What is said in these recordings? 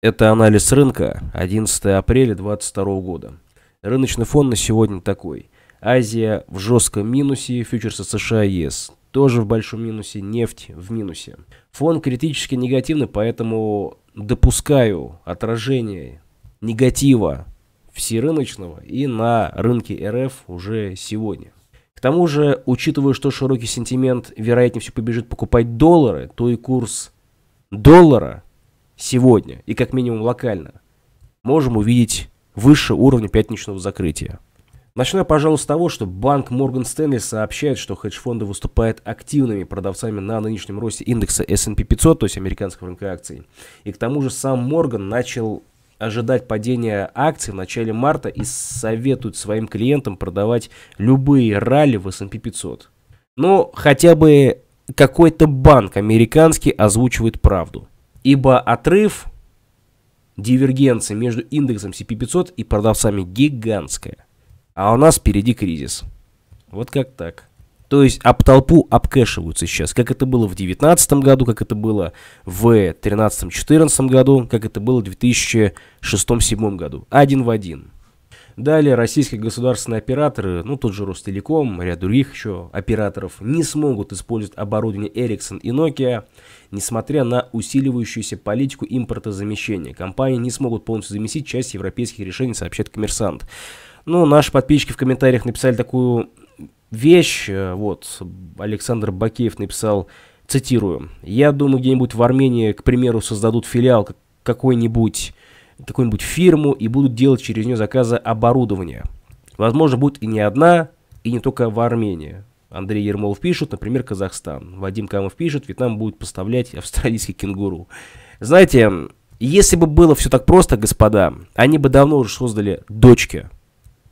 Это анализ рынка 11 апреля 2022 года. Рыночный фон на сегодня такой. Азия в жестком минусе, фьючерсы США и ЕС тоже в большом минусе, нефть в минусе. Фон критически негативный, поэтому допускаю отражение негатива всерыночного и на рынке РФ уже сегодня. К тому же, учитывая, что широкий сентимент вероятнее всего побежит покупать доллары, то и курс доллара сегодня, и как минимум локально, можем увидеть выше уровня пятничного закрытия. Начну я, пожалуй, с того, что банк Morgan Stanley сообщает, что хедж-фонды выступают активными продавцами на нынешнем росте индекса S&P 500, то есть американского рынка акций. И к тому же сам Морган начал ожидать падения акций в начале марта и советует своим клиентам продавать любые ралли в S&P 500. Но хотя бы какой-то банк американский озвучивает правду ибо отрыв дивергенции между индексом CP500 и продавцами гигантская. А у нас впереди кризис. Вот как так. То есть об толпу обкэшиваются сейчас, как это было в 2019 году, как это было в 2013-2014 году, как это было в 2006-2007 году. Один в один. Далее российские государственные операторы, ну тот же Ростелеком, ряд других еще операторов, не смогут использовать оборудование Ericsson и Nokia, несмотря на усиливающуюся политику импортозамещения. Компании не смогут полностью заместить часть европейских решений, сообщает коммерсант. Ну, наши подписчики в комментариях написали такую вещь. Э, вот, Александр Бакеев написал, цитирую, «Я думаю, где-нибудь в Армении, к примеру, создадут филиал какой-нибудь какую-нибудь фирму и будут делать через нее заказы оборудования. Возможно, будет и не одна, и не только в Армении. Андрей Ермолов пишет, например, Казахстан. Вадим Камов пишет, Вьетнам будет поставлять австралийский кенгуру. Знаете, если бы было все так просто, господа, они бы давно уже создали дочки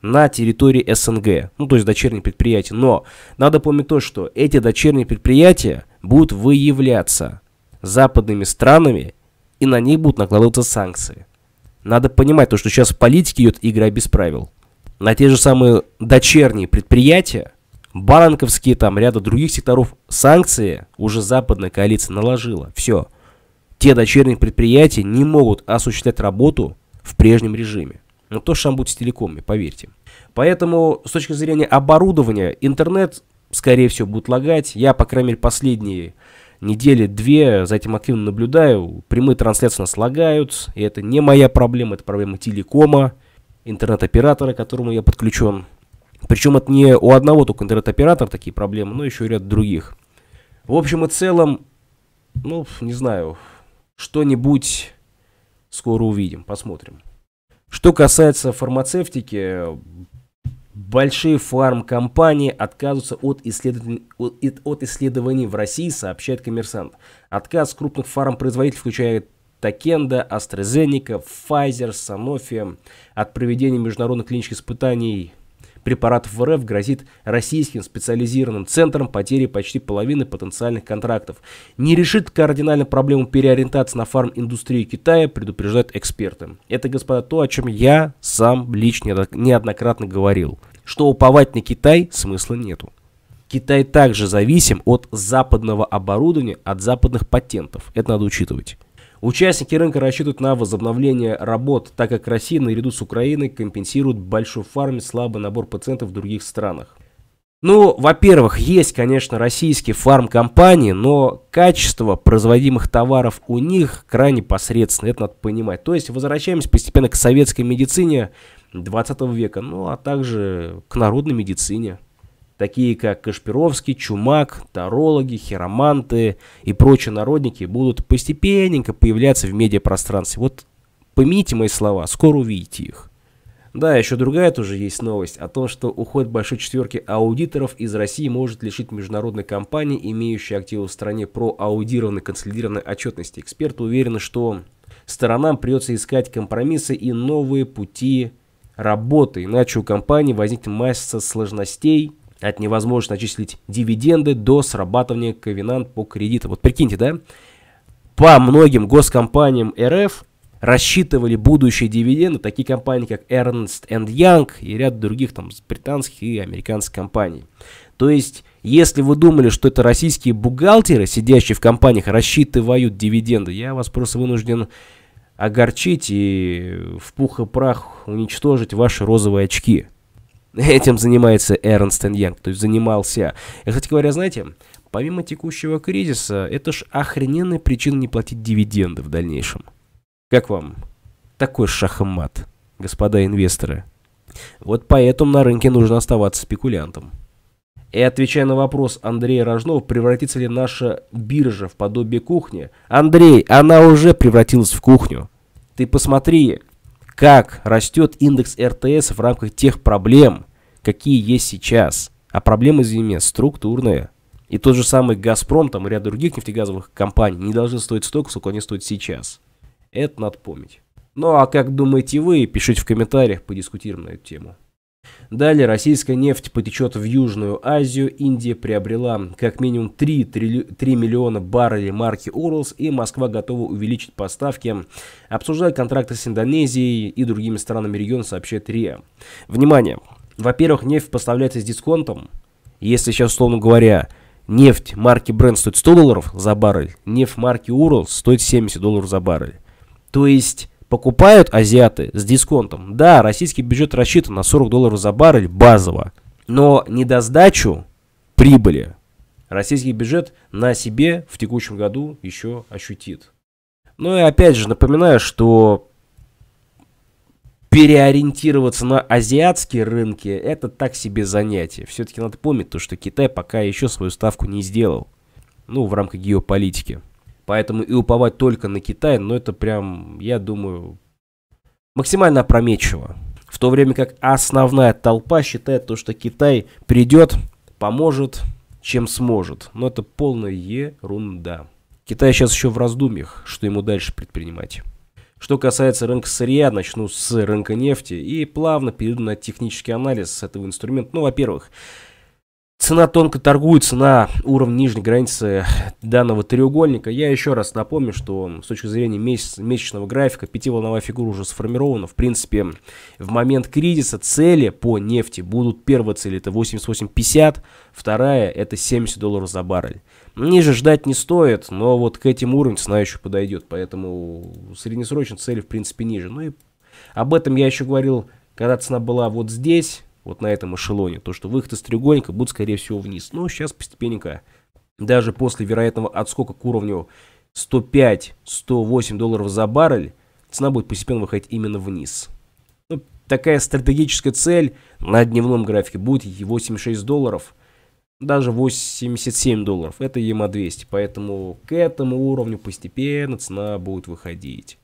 на территории СНГ, ну то есть дочерние предприятия. Но надо помнить то, что эти дочерние предприятия будут выявляться западными странами, и на них будут накладываться санкции. Надо понимать то, что сейчас в политике идет игра без правил. На те же самые дочерние предприятия, банковские, там ряда других секторов, санкции уже западная коалиция наложила. Все. Те дочерние предприятия не могут осуществлять работу в прежнем режиме. Но ну, то что там будет с телекомами, поверьте. Поэтому с точки зрения оборудования интернет, скорее всего, будет лагать. Я, по крайней мере, последние недели две за этим активно наблюдаю. Прямые трансляции у нас лагают, и это не моя проблема, это проблема телекома, интернет-оператора, к которому я подключен. Причем это не у одного только интернет-оператора такие проблемы, но еще и ряд других. В общем и целом, ну, не знаю, что-нибудь скоро увидим, посмотрим. Что касается фармацевтики, Большие фармкомпании отказываются от, исследов... от исследований в России, сообщает коммерсант. Отказ крупных фармпроизводителей включает Такенда, AstraZeneca, Pfizer, Sanofi от проведения международных клинических испытаний препаратов в РФ грозит российским специализированным центрам потери почти половины потенциальных контрактов. Не решит кардинально проблему переориентации на фарм-индустрию Китая, предупреждают эксперты. Это, господа, то, о чем я сам лично неоднократно говорил, что уповать на Китай смысла нету. Китай также зависим от западного оборудования, от западных патентов. Это надо учитывать. Участники рынка рассчитывают на возобновление работ, так как Россия наряду с Украиной компенсирует большую фарме слабый набор пациентов в других странах. Ну, во-первых, есть, конечно, российские фармкомпании, но качество производимых товаров у них крайне посредственно, это надо понимать. То есть возвращаемся постепенно к советской медицине 20 века, ну а также к народной медицине. Такие как Кашпировский, Чумак, тарологи, хироманты и прочие народники будут постепенненько появляться в медиапространстве. Вот помяните мои слова, скоро увидите их. Да, еще другая тоже есть новость о том, что уход большой четверки аудиторов из России может лишить международной компании, имеющей активы в стране про аудированной консолидированной отчетности. Эксперты уверены, что сторонам придется искать компромиссы и новые пути работы, иначе у компании возникнет масса сложностей, от невозможности начислить дивиденды до срабатывания ковенант по кредиту. Вот прикиньте, да? По многим госкомпаниям РФ рассчитывали будущие дивиденды такие компании, как Ernst Young и ряд других там британских и американских компаний. То есть, если вы думали, что это российские бухгалтеры, сидящие в компаниях, рассчитывают дивиденды, я вас просто вынужден огорчить и в пух и прах уничтожить ваши розовые очки. Этим занимается Эрнст Янг, то есть занимался. И, кстати говоря, знаете, помимо текущего кризиса, это ж охрененная причина не платить дивиденды в дальнейшем. Как вам? Такой шахмат, господа инвесторы. Вот поэтому на рынке нужно оставаться спекулянтом. И отвечая на вопрос Андрея Рожнова, превратится ли наша биржа в подобие кухни, Андрей, она уже превратилась в кухню. Ты посмотри, как растет индекс РТС в рамках тех проблем, какие есть сейчас. А проблемы, извини структурные. И тот же самый «Газпром» там, и ряд других нефтегазовых компаний не должны стоить столько, сколько они стоят сейчас. Это надо помнить. Ну а как думаете вы, пишите в комментариях, подискутируем на эту тему. Далее российская нефть потечет в Южную Азию, Индия приобрела как минимум 3, 3, 3 миллиона баррелей марки Уралс и Москва готова увеличить поставки, обсуждая контракты с Индонезией и другими странами региона, сообщает РИА. Внимание! Во-первых, нефть поставляется с дисконтом. Если сейчас, условно говоря, нефть марки Brent стоит 100 долларов за баррель, нефть марки Уралс стоит 70 долларов за баррель. То есть Покупают азиаты с дисконтом. Да, российский бюджет рассчитан на 40 долларов за баррель базово, но недосдачу прибыли российский бюджет на себе в текущем году еще ощутит. Ну и опять же напоминаю, что переориентироваться на азиатские рынки – это так себе занятие. Все-таки надо помнить то, что Китай пока еще свою ставку не сделал. Ну, в рамках геополитики. Поэтому и уповать только на Китай, но ну, это прям, я думаю, максимально опрометчиво. В то время как основная толпа считает то, что Китай придет, поможет, чем сможет. Но это полная ерунда. Китай сейчас еще в раздумьях, что ему дальше предпринимать. Что касается рынка сырья, начну с рынка нефти и плавно перейду на технический анализ этого инструмента. Ну, во-первых, Цена тонко торгуется на уровне нижней границы данного треугольника. Я еще раз напомню, что с точки зрения месяц, месячного графика пятиволновая фигура уже сформирована. В принципе, в момент кризиса цели по нефти будут первая цель это 88.50, вторая это 70 долларов за баррель. Ниже ждать не стоит, но вот к этим уровням цена еще подойдет, поэтому среднесрочные цели в принципе ниже. Ну и об этом я еще говорил, когда цена была вот здесь вот на этом эшелоне. То, что выход из треугольника будет, скорее всего, вниз. Но сейчас постепенненько, даже после вероятного отскока к уровню 105-108 долларов за баррель, цена будет постепенно выходить именно вниз. Ну, такая стратегическая цель на дневном графике будет 86 долларов, даже 87 долларов. Это EMA200, поэтому к этому уровню постепенно цена будет выходить.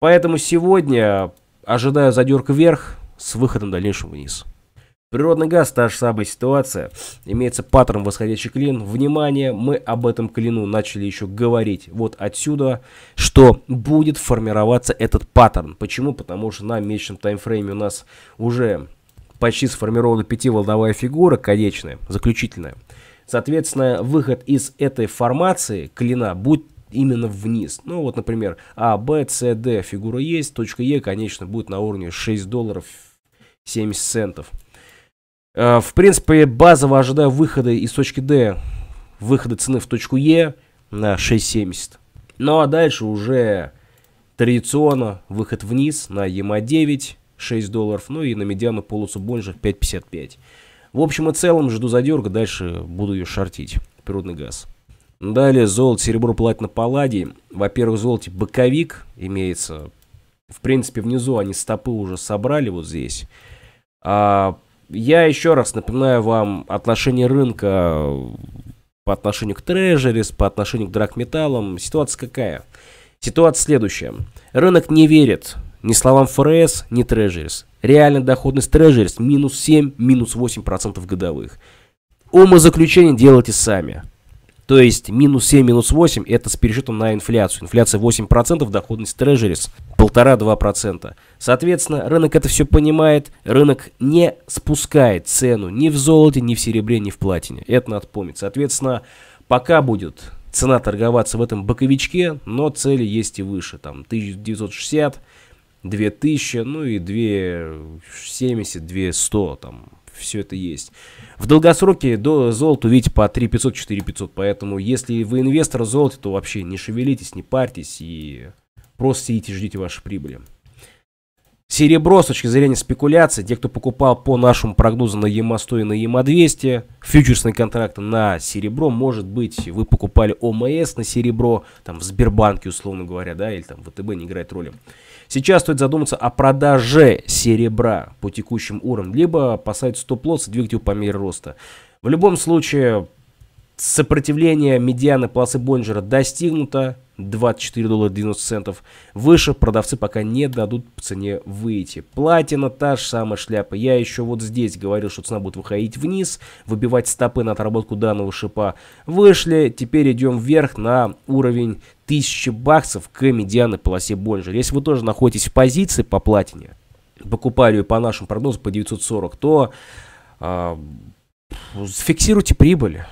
Поэтому сегодня ожидаю задерг вверх, с выходом дальнейшим вниз. Природный газ – та же самая ситуация. Имеется паттерн восходящий клин. Внимание, мы об этом клину начали еще говорить вот отсюда, что будет формироваться этот паттерн. Почему? Потому что на месячном таймфрейме у нас уже почти сформирована пятиволновая фигура конечная, заключительная. Соответственно, выход из этой формации клина будет именно вниз. Ну вот, например, А, Б, С, Д фигура есть, точка Е, конечно, будет на уровне 6 долларов 70 центов. А, в принципе, базово ожидаю выхода из точки D, выхода цены в точку Е на 6.70. Ну а дальше уже традиционно выход вниз на EMA9, 6 долларов, ну и на медиану полосу больше 5.55. В общем и целом жду задерга, дальше буду ее шортить. Природный газ. Далее золото, серебро, платина, палладий. Во-первых, в золоте боковик имеется. В принципе, внизу они стопы уже собрали вот здесь. А, я еще раз напоминаю вам отношение рынка по отношению к трежерис, по отношению к драгметаллам. Ситуация какая? Ситуация следующая. Рынок не верит ни словам ФРС, ни трежерис. Реальная доходность трежерис минус 7, минус 8% годовых. Умозаключение делайте сами. То есть минус 7, минус 8 это с пересчетом на инфляцию. Инфляция 8%, доходность трежерис 1,5-2%. Соответственно, рынок это все понимает. Рынок не спускает цену ни в золоте, ни в серебре, ни в платине. Это надо помнить. Соответственно, пока будет цена торговаться в этом боковичке, но цели есть и выше. Там 1960, 2000, ну и 270, 2100 там все это есть. В долгосроке до золото видите по 3 500, 4 500, поэтому если вы инвестор золоте то вообще не шевелитесь, не парьтесь и просто сидите, ждите вашей прибыли. Серебро с точки зрения спекуляции, те, кто покупал по нашему прогнозу на ЕМА-100 и на ЕМА-200, фьючерсные контракты на серебро, может быть, вы покупали ОМС на серебро, там в Сбербанке, условно говоря, да, или там ВТБ не играет роли. Сейчас стоит задуматься о продаже серебра по текущим уровням, либо поставить стоп-лосс и двигать его по мере роста. В любом случае, сопротивление медианы полосы Бонджера достигнуто, 24 доллара 90 центов. Выше продавцы пока не дадут по цене выйти. Платина та же самая шляпа. Я еще вот здесь говорил, что цена будет выходить вниз, выбивать стопы на отработку данного шипа. Вышли, теперь идем вверх на уровень 1000 баксов к медианной полосе Боллинджера. Если вы тоже находитесь в позиции по платине, покупали ее по нашему прогнозу по 940, то э, а, фиксируйте прибыль,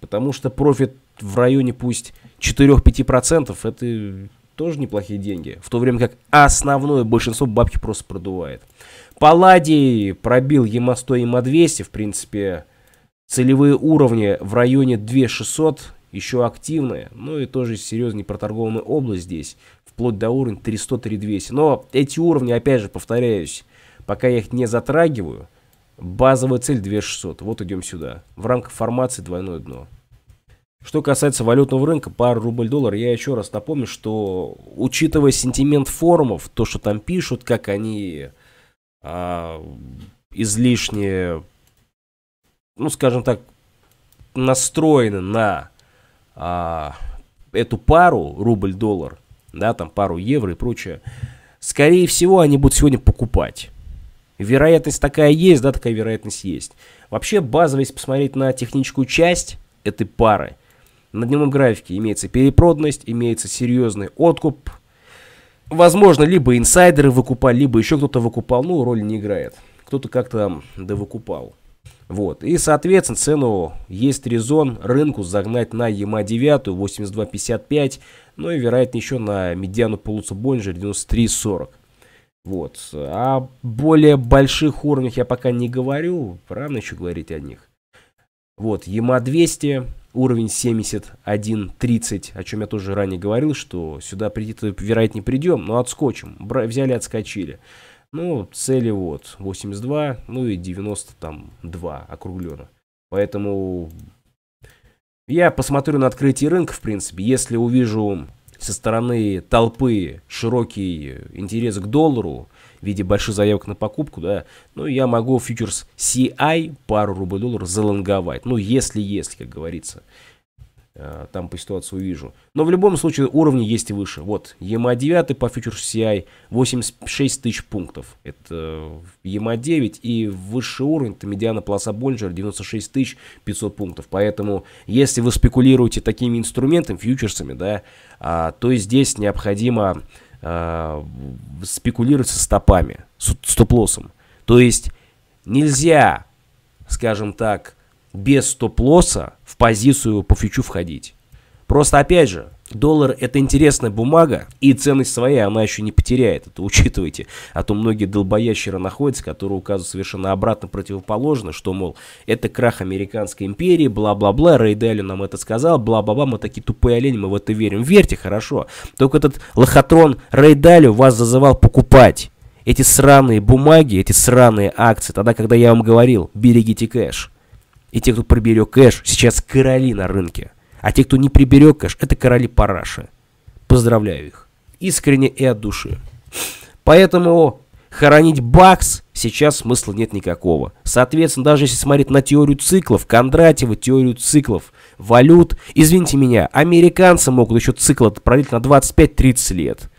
потому что профит в районе пусть 4-5% это тоже неплохие деньги, в то время как основное большинство бабки просто продувает. Палладий пробил ЕМА-100 и ЕМА-200, в принципе, целевые уровни в районе 2600 еще активная, ну и тоже серьезно проторгованная область здесь, вплоть до уровня 300-3200. Но эти уровни, опять же, повторяюсь, пока я их не затрагиваю, базовая цель 2600, вот идем сюда, в рамках формации двойное дно. Что касается валютного рынка, пара рубль-доллар, я еще раз напомню, что учитывая сентимент форумов, то, что там пишут, как они а, излишне, ну скажем так, настроены на а, эту пару, рубль-доллар, да, там пару евро и прочее, скорее всего, они будут сегодня покупать. Вероятность такая есть, да, такая вероятность есть. Вообще, базово, если посмотреть на техническую часть этой пары, на дневном графике имеется перепроданность, имеется серьезный откуп. Возможно, либо инсайдеры выкупали, либо еще кто-то выкупал, но ну, роль не играет. Кто-то как-то довыкупал. Вот. И, соответственно, цену есть резон рынку загнать на EMA 9 82.55, ну и, вероятно, еще на медиану полуца Боллинджер 93.40. Вот. О а более больших уровнях я пока не говорю, рано еще говорить о них. Вот, EMA 200, уровень 71.30, о чем я тоже ранее говорил, что сюда прийти вероятно, не придем, но отскочим. Бра взяли, отскочили. Ну, цели вот 82, ну и 92 округленно. Поэтому я посмотрю на открытие рынка, в принципе. Если увижу со стороны толпы широкий интерес к доллару в виде больших заявок на покупку, да, ну, я могу фьючерс CI, пару рублей-доллар, залонговать. Ну, если-если, как говорится. Э, там по ситуации увижу. Но в любом случае уровни есть и выше. Вот, EMA 9 по фьючерсу CI 86 тысяч пунктов. Это EMA э, 9 и высший уровень, это медиана Plaza Bollinger 96 тысяч 500 пунктов. Поэтому, если вы спекулируете такими инструментами, фьючерсами, да, а, то здесь необходимо а, спекулировать со стопами, с стоп-лоссом. То есть нельзя, скажем так, без стоп-лосса в позицию по фьючу входить. Просто опять же, доллар это интересная бумага, и ценность своя она еще не потеряет, это учитывайте. А то многие долбоящеры находятся, которые указывают совершенно обратно противоположно, что, мол, это крах американской империи, бла-бла-бла, Рэй Дайлин нам это сказал, бла-бла-бла, мы такие тупые олени, мы в это верим. Верьте, хорошо. Только этот лохотрон Рэй Дайлю вас зазывал покупать эти сраные бумаги, эти сраные акции, тогда, когда я вам говорил, берегите кэш. И те, кто приберег кэш, сейчас короли на рынке. А те, кто не приберег кэш, это короли параши. Поздравляю их. Искренне и от души. Поэтому хоронить бакс сейчас смысла нет никакого. Соответственно, даже если смотреть на теорию циклов, Кондратьева теорию циклов, валют, извините меня, американцы могут еще цикл продлить на 25-30 лет.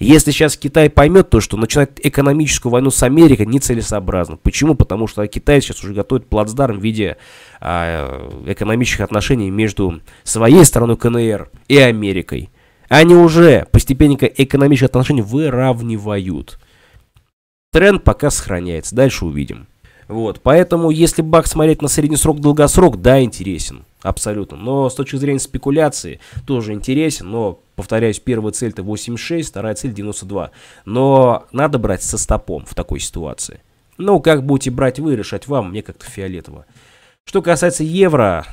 Если сейчас Китай поймет то, что начинать экономическую войну с Америкой нецелесообразно. Почему? Потому что Китай сейчас уже готовит плацдарм в виде а, экономических отношений между своей страной КНР и Америкой. Они уже постепенненько экономические отношения выравнивают. Тренд пока сохраняется. Дальше увидим. Вот, поэтому, если бак смотреть на средний срок, долгосрок, да, интересен, абсолютно. Но с точки зрения спекуляции тоже интересен, но Повторяюсь, первая цель-то 8,6, вторая цель 92. Но надо брать со стопом в такой ситуации. Ну, как будете брать вы, решать вам, мне как-то фиолетово. Что касается евро,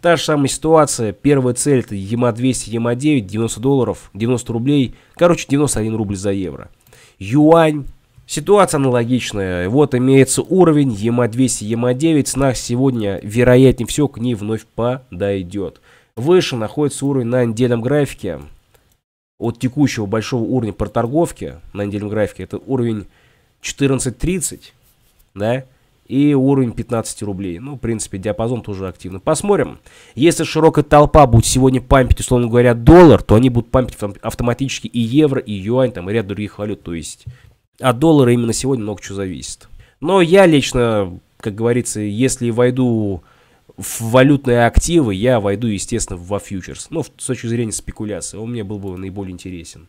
та же самая ситуация. Первая цель это ЕМА-200, ЕМА-9, 90 долларов, 90 рублей. Короче, 91 рубль за евро. Юань. Ситуация аналогичная. Вот имеется уровень ЕМА-200, ЕМА-9. Цена сегодня, вероятнее всего, к ней вновь подойдет. Выше находится уровень на недельном графике от текущего большого уровня проторговки на недельном графике, это уровень 14.30, да, и уровень 15 рублей. Ну, в принципе, диапазон тоже активно. Посмотрим. Если широкая толпа будет сегодня пампить, условно говоря, доллар, то они будут пампить автоматически и евро, и юань, там, и ряд других валют. То есть от доллара именно сегодня много чего зависит. Но я лично, как говорится, если войду в валютные активы я войду, естественно, во фьючерс. Ну, с точки зрения спекуляции, он мне был бы наиболее интересен.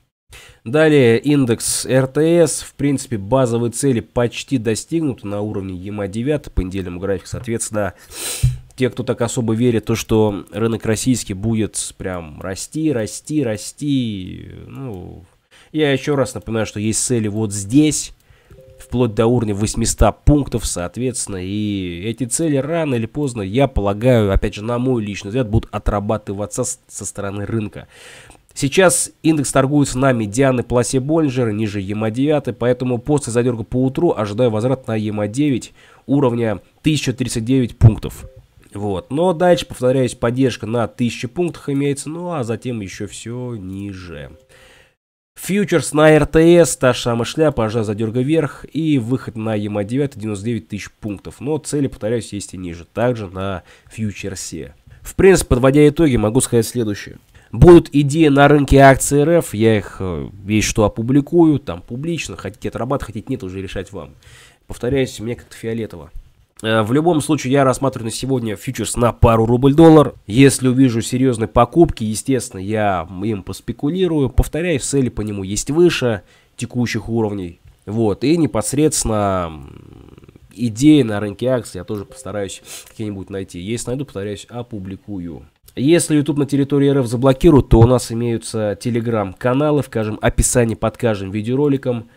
Далее индекс РТС. В принципе, базовые цели почти достигнуты на уровне ЕМА 9 по недельному графику. Соответственно, те, кто так особо верит, то, что рынок российский будет прям расти, расти, расти. Ну, я еще раз напоминаю, что есть цели вот здесь вплоть до уровня 800 пунктов, соответственно, и эти цели рано или поздно, я полагаю, опять же, на мой личный взгляд, будут отрабатываться со стороны рынка. Сейчас индекс торгуется на медианы полосе Боллинджера, ниже ЕМА-9, поэтому после задерга по утру ожидаю возврат на ЕМА-9 уровня 1039 пунктов. Вот. Но дальше, повторяюсь, поддержка на 1000 пунктах имеется, ну а затем еще все ниже. Фьючерс на РТС, та же самая шляпа, аж задерга вверх и выход на ЕМА 9 99 тысяч пунктов. Но цели, повторяюсь, есть и ниже, также на фьючерсе. В принципе, подводя итоги, могу сказать следующее. Будут идеи на рынке акций РФ, я их, э, весь что, опубликую, там, публично, хотите отрабатывать, хотите нет, уже решать вам. Повторяюсь, мне как-то фиолетово. Э, в любом случае, я рассматриваю на сегодня фьючерс на пару рубль-доллар. Если увижу серьезные покупки, естественно, я им поспекулирую. Повторяю, цели по нему есть выше текущих уровней. Вот, и непосредственно идеи на рынке акций я тоже постараюсь какие-нибудь найти. Если найду, повторяюсь, опубликую. Если YouTube на территории РФ заблокируют, то у нас имеются телеграм-каналы, в каждом описании под каждым видеороликом,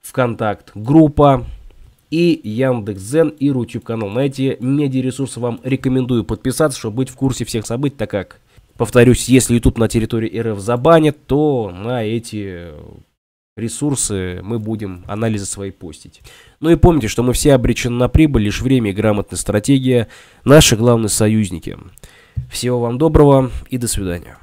ВКонтакт, группа, и Яндекс.Зен и YouTube канал. На эти медиаресурсы вам рекомендую подписаться, чтобы быть в курсе всех событий, так как, повторюсь, если YouTube на территории РФ забанят, то на эти ресурсы мы будем анализы свои постить. Ну и помните, что мы все обречены на прибыль, лишь время и грамотная стратегия – наши главные союзники. Всего вам доброго и до свидания.